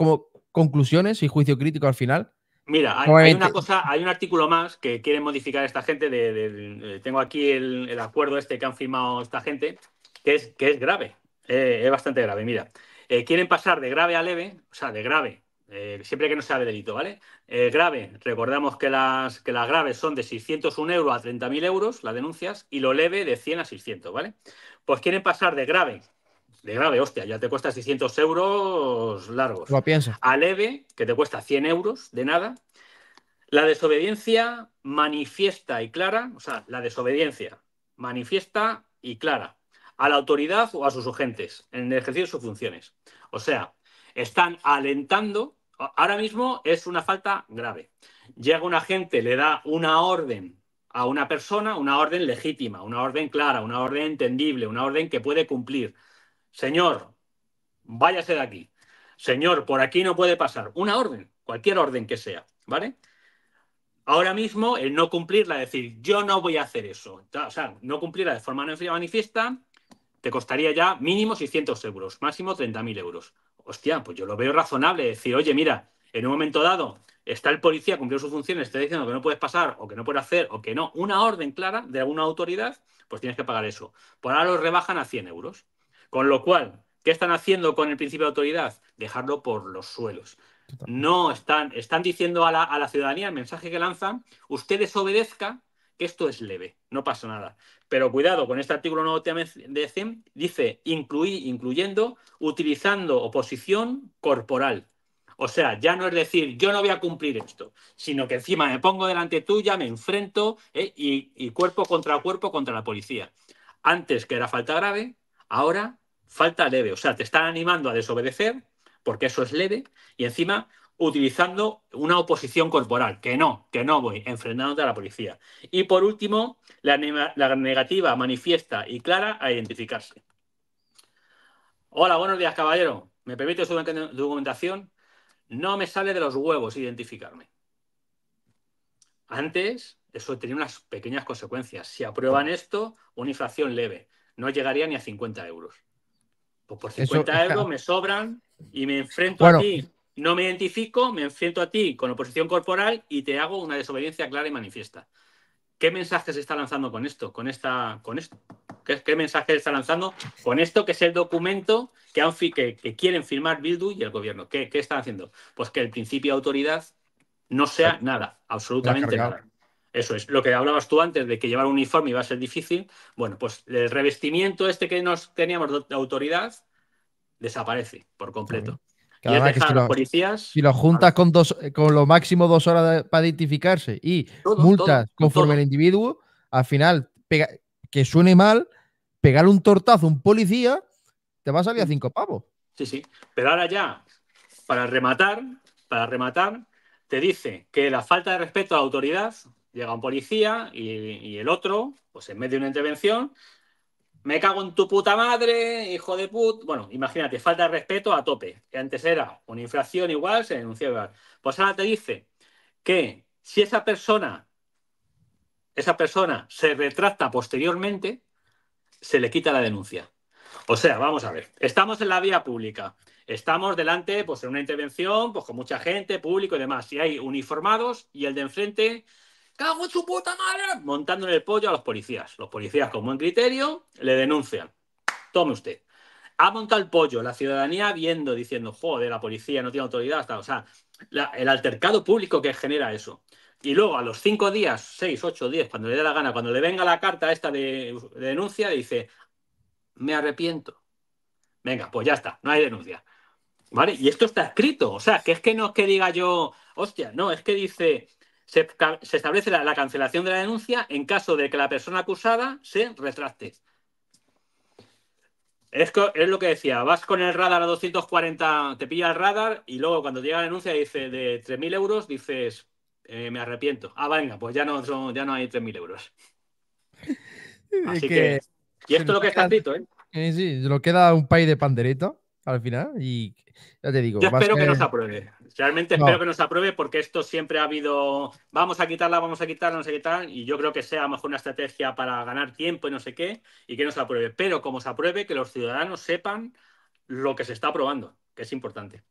como conclusiones y juicio crítico al final. Mira, hay, una cosa, hay un artículo más que quieren modificar esta gente. tengo aquí el, acuerdo este que han firmado esta gente, que es, que es grave, eh, es bastante grave. Mira, eh, quieren pasar de grave a leve, o sea, de grave, eh, siempre que no sea de delito, ¿vale? grave, recordamos que las, que las graves son de 601 euros a 30.000 euros las denuncias y lo leve de 100 a 600, ¿vale? Pues quieren pasar de grave de grave, hostia, ya te cuesta 600 euros largos. Lo A leve, que te cuesta 100 euros de nada. La desobediencia manifiesta y clara, o sea, la desobediencia manifiesta y clara a la autoridad o a sus agentes en el ejercicio de sus funciones. O sea, están alentando, ahora mismo es una falta grave. Llega un agente, le da una orden a una persona, una orden legítima, una orden clara, una orden entendible, una orden que puede cumplir, Señor, váyase de aquí. Señor, por aquí no puede pasar. Una orden, cualquier orden que sea, ¿vale? Ahora mismo, el no cumplirla, decir, yo no voy a hacer eso, o sea, no cumplirla de forma manifiesta, te costaría ya mínimo 600 euros, máximo 30.000 euros. Hostia, pues yo lo veo razonable, decir, oye, mira, en un momento dado está el policía cumpliendo sus funciones, está diciendo que no puedes pasar o que no puedes hacer o que no, una orden clara de alguna autoridad, pues tienes que pagar eso. Por ahora lo rebajan a 100 euros. Con lo cual, ¿qué están haciendo con el principio de autoridad? Dejarlo por los suelos. No están, están diciendo a la, ciudadanía el mensaje que lanzan, ustedes obedezcan, que esto es leve, no pasa nada. Pero cuidado con este artículo nuevo de CEM, dice incluir, incluyendo, utilizando oposición corporal. O sea, ya no es decir, yo no voy a cumplir esto, sino que encima me pongo delante tuya, me enfrento eh, y, cuerpo contra cuerpo contra la policía. Antes que era falta grave, ahora falta leve. O sea, te están animando a desobedecer, porque eso es leve, y encima utilizando una oposición corporal, que no, que no voy, enfrentándote a la policía. Y por último, la, negativa manifiesta y clara a identificarse. Hola, buenos días, caballero. ¿Me permite su documentación? No me sale de los huevos identificarme. Antes, eso tenía unas pequeñas consecuencias. Si aprueban esto, una inflación leve. No llegaría ni a 50 euros. Pues por 50 euros me sobran y me enfrento a ti. No me identifico, me enfrento a ti con oposición corporal y te hago una desobediencia clara y manifiesta. ¿Qué mensaje se está lanzando con esto? Con esta, con esto. ¿Qué, mensaje se está lanzando con esto? Que es el documento que, han, quieren firmar Bildu y el gobierno. ¿Qué, ¿Qué, están haciendo? Pues que el principio de autoridad no sea nada, absolutamente nada. Eso es, lo que hablabas tú antes de que llevar un uniforme iba a ser difícil. Bueno, pues el revestimiento este que nos teníamos de autoridad desaparece por completo. Y si lo, juntas con, dos, con lo máximo dos horas para identificarse y multas conforme al el individuo, al final, que suene mal, pegar un tortazo a un policía te va a salir a mm. cinco pavos. Sí, sí. Pero ahora ya, para rematar, para rematar, te dice que la falta de respeto a la autoridad llega un policía y, el otro, pues en medio de una intervención, me cago en tu puta madre, hijo de put. Bueno, imagínate, falta de respeto a tope. Que antes era una infracción igual, se denunciaba igual. Pues ahora te dice que si esa persona, esa persona se retracta posteriormente, se le quita la denuncia. O sea, vamos a ver, estamos en la vía pública, estamos delante, pues en una intervención, pues con mucha gente, público y demás, y hay uniformados y el de enfrente ¡Cago en su puta madre! Montando en el pollo a los policías. Los policías, con buen criterio, le denuncian. Tome usted. Ha montado el pollo, la ciudadanía viendo, diciendo, joder, la policía no tiene autoridad. Hasta, o sea, el altercado público que genera eso. Y luego a los cinco días, seis, ocho, días cuando le dé la gana, cuando le venga la carta esta de denuncia, dice, me arrepiento. Venga, pues ya está, no hay denuncia. ¿Vale? Y esto está escrito. O sea, que es que no es que diga yo, hostia, no, es que dice, se, establece la, cancelación de la denuncia en caso de que la persona acusada se retracte. Es, lo que decía, vas con el radar a 240, te pilla el radar y luego cuando llega la denuncia dice de 3.000 euros, dices, eh, me arrepiento. Ah, venga, pues ya no, ya no hay 3.000 euros. Así que, Y esto es lo que está escrito, ¿eh? Sí, sí, lo queda un país de panderito al final. Y ya te digo. Yo espero que... nos apruebe. Realmente espero que nos apruebe porque esto siempre ha habido. Vamos a quitarla, vamos a quitarla, no sé qué tal. Y yo creo que sea a mejor una estrategia para ganar tiempo y no sé qué. Y que nos apruebe. Pero como se apruebe, que los ciudadanos sepan lo que se está aprobando, que es importante.